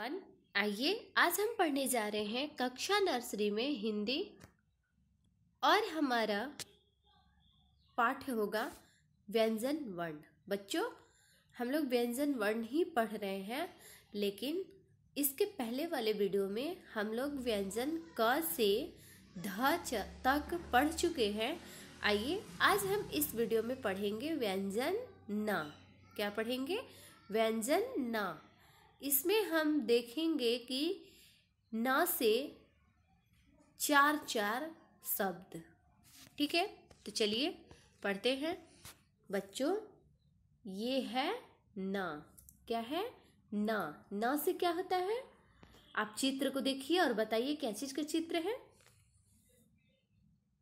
आइए आज हम पढ़ने जा रहे हैं कक्षा नर्सरी में हिंदी और हमारा पाठ होगा व्यंजन वर्ण बच्चों हम लोग व्यंजन वर्ण ही पढ़ रहे हैं लेकिन इसके पहले वाले वीडियो में हम लोग व्यंजन क से ध तक पढ़ चुके हैं आइए आज हम इस वीडियो में पढ़ेंगे व्यंजन ना क्या पढ़ेंगे व्यंजन ना इसमें हम देखेंगे कि न से चार चार शब्द ठीक है तो चलिए पढ़ते हैं बच्चों ये है ना क्या है ना ना से क्या होता है आप चित्र को देखिए और बताइए क्या चीज का चित्र है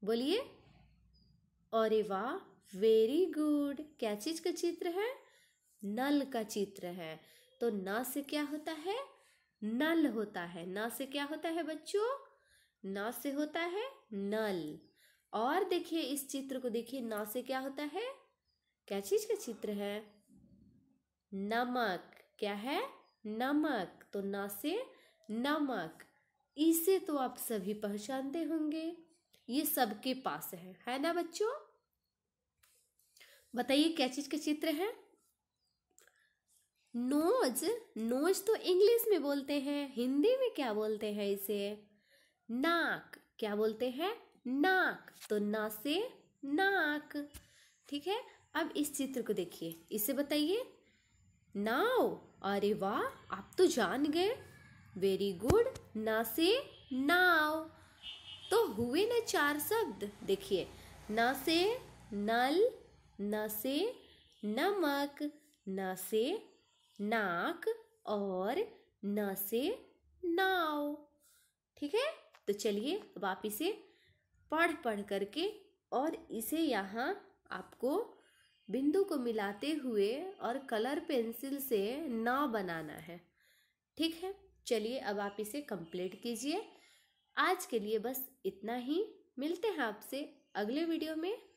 बोलिए अरे वाह वेरी गुड क्या चीज का चित्र है नल का चित्र है तो ना से क्या होता है नल होता है ना से क्या होता है बच्चों ना से होता है नल और देखिए इस चित्र को देखिए ना से क्या होता है क्या चीज का चित्र है नमक क्या है नमक तो ना से नमक इसे तो आप सभी पहचानते होंगे ये सबके पास है है ना बच्चों बताइए क्या चीज का चित्र है नोज नोज तो इंग्लिश में बोलते हैं हिंदी में क्या बोलते हैं इसे नाक क्या बोलते हैं नाक तो ना से नाक ठीक है अब इस चित्र को देखिए इसे बताइए नाव अरे वाह आप तो जान गए वेरी गुड ना से नाव तो हुए ना चार शब्द देखिए ना से नल न से नमक न से नाक और न से नाव ठीक है तो चलिए अब आप इसे पढ़ पढ़ करके और इसे यहाँ आपको बिंदु को मिलाते हुए और कलर पेंसिल से नाव बनाना है ठीक है चलिए अब आप इसे कंप्लीट कीजिए आज के लिए बस इतना ही मिलते हैं आपसे अगले वीडियो में